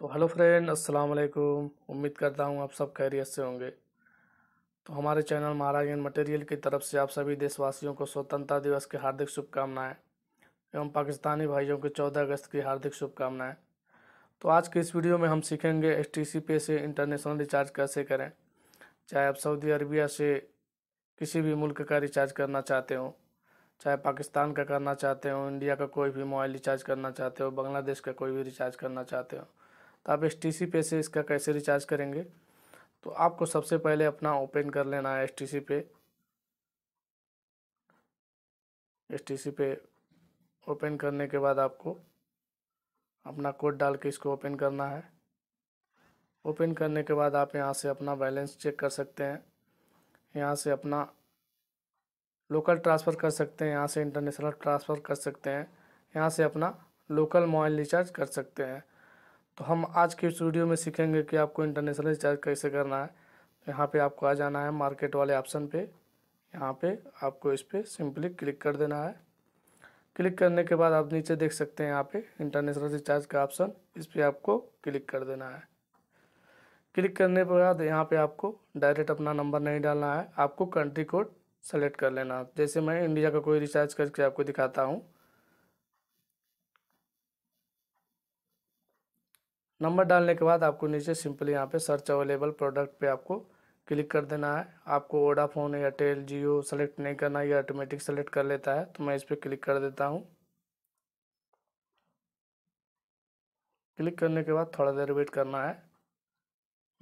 तो hello friend अस्सलाम वालेकुम उम्मीद करता हूँ आप सब खैरियत से होंगे तो हमारे चैनल महाराज एंड मटेरियल की तरफ से आप सभी देशवासियों को स्वतंत्रता दिवस की हार्दिक शुभकामनाएं एवं पाकिस्तानी भाइयों की चौदह अगस्त की हार्दिक शुभकामनाएं तो आज के इस वीडियो में हम सीखेंगे एस टी सी पे से इंटरनेशनल रिचार्ज कैसे करें चाहे आप सऊदी अरबिया से किसी भी मुल्क का रिचार्ज करना चाहते हो चाहे पाकिस्तान का करना चाहते हो इंडिया का कोई भी मोबाइल रिचार्ज करना चाहते हो बांग्लादेश का कोई भी रिचार्ज करना चाहते हो तो आप एस टी सी पे से इसका कैसे रिचार्ज करेंगे तो आपको सबसे पहले अपना ओपन कर लेना है एस टी सी पे एस टी सी पे ओपन करने के बाद आपको अपना कोड डाल के इसको ओपन करना है ओपन करने के बाद आप यहाँ से अपना बैलेंस चेक कर सकते हैं यहाँ से अपना लोकल ट्रांसफ़र कर सकते हैं यहाँ से इंटरनेशनल ट्रांसफ़र कर सकते हैं यहाँ से अपना लोकल मोबाइल रिचार्ज कर सकते हैं तो हम आज के इस वीडियो में सीखेंगे कि आपको इंटरनेशनल रिचार्ज कैसे करना है यहाँ पे आपको आ जाना है मार्केट वाले ऑप्शन पे यहाँ पे आपको इस पर सिंपली क्लिक कर देना है क्लिक करने के बाद आप नीचे देख सकते हैं यहाँ पे इंटरनेशनल रिचार्ज का ऑप्शन इस पर आपको क्लिक कर देना है क्लिक करने के बाद यहाँ पर आपको डायरेक्ट अपना नंबर नहीं डालना है आपको कंट्री कोड सेलेक्ट कर लेना जैसे मैं इंडिया का कोई रिचार्ज करके आपको दिखाता हूँ नंबर डालने के बाद आपको नीचे सिंपली यहाँ पे सर्च अवेलेबल प्रोडक्ट पे आपको क्लिक कर देना है आपको ओडाफोन एयरटेल जियो सेलेक्ट नहीं करना ये ऑटोमेटिक सेलेक्ट कर लेता है तो मैं इस पर क्लिक कर देता हूँ क्लिक करने के बाद थोड़ा देर वेट करना है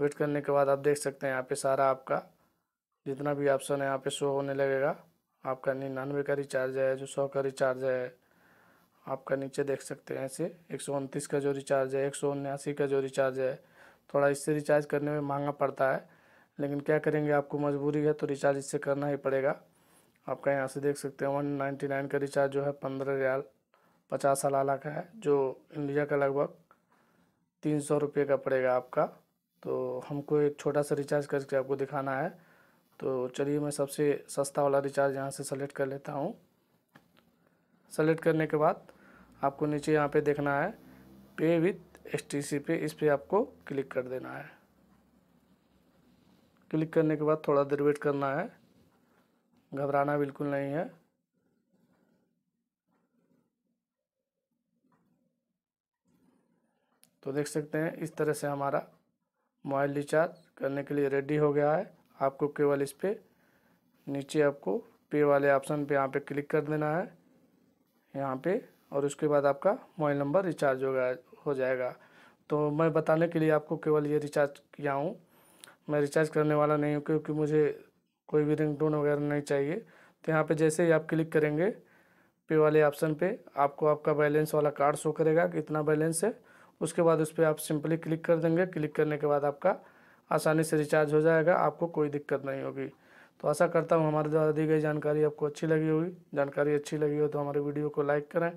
वेट करने के बाद आप देख सकते हैं यहाँ पे सारा आपका जितना भी ऑप्शन है यहाँ पे शो होने लगेगा आपका निन्यानवे का रिचार्ज है जो सौ का रिचार्ज है आपका नीचे देख सकते हैं ऐसे एक का जो रिचार्ज है एक का जो रिचार्ज है थोड़ा इससे रिचार्ज करने में महंगा पड़ता है लेकिन क्या करेंगे आपको मजबूरी है तो रिचार्ज इससे करना ही पड़ेगा आपका यहाँ से देख सकते हैं वन नाइन्टी नाइन का रिचार्ज जो है पंद्रह रियाल पचास अलाला का है जो इंडिया का लगभग तीन सौ रुपये का पड़ेगा आपका तो हमको एक छोटा सा रिचार्ज करके आपको दिखाना है तो चलिए मैं सबसे सस्ता वाला रिचार्ज यहाँ से सेलेक्ट कर लेता हूँ सेलेक्ट करने के बाद आपको नीचे यहाँ पे देखना है पे विथ एस पे इस पर आपको क्लिक कर देना है क्लिक करने के बाद थोड़ा देर वेट करना है घबराना बिल्कुल नहीं है तो देख सकते हैं इस तरह से हमारा मोबाइल रिचार्ज करने के लिए रेडी हो गया है आपको केवल इस पर नीचे आपको पे वाले ऑप्शन पे यहाँ पे क्लिक कर देना है यहाँ पे और उसके बाद आपका मोबाइल नंबर रिचार्ज गया हो जाएगा तो मैं बताने के लिए आपको केवल ये रिचार्ज किया हूँ मैं रिचार्ज करने वाला नहीं हूँ क्योंकि मुझे कोई भी रिंग टोन वगैरह नहीं चाहिए तो यहाँ पे जैसे ही आप क्लिक करेंगे पे वाले ऑप्शन पे आपको आपका बैलेंस वाला कार्ड शो करेगा कि इतना बैलेंस है उसके बाद उस पर आप सिंपली क्लिक कर देंगे क्लिक करने के बाद आपका आसानी से रिचार्ज हो जाएगा आपको कोई दिक्कत नहीं होगी तो आशा करता हूँ हमारे द्वारा दी गई जानकारी आपको अच्छी लगी होगी जानकारी अच्छी लगी हो तो हमारे वीडियो को लाइक करें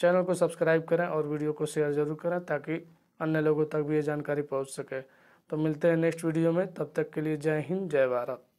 चैनल को सब्सक्राइब करें और वीडियो को शेयर ज़रूर करें ताकि अन्य लोगों तक भी ये जानकारी पहुँच सके तो मिलते हैं नेक्स्ट वीडियो में तब तक के लिए जय हिंद जय भारत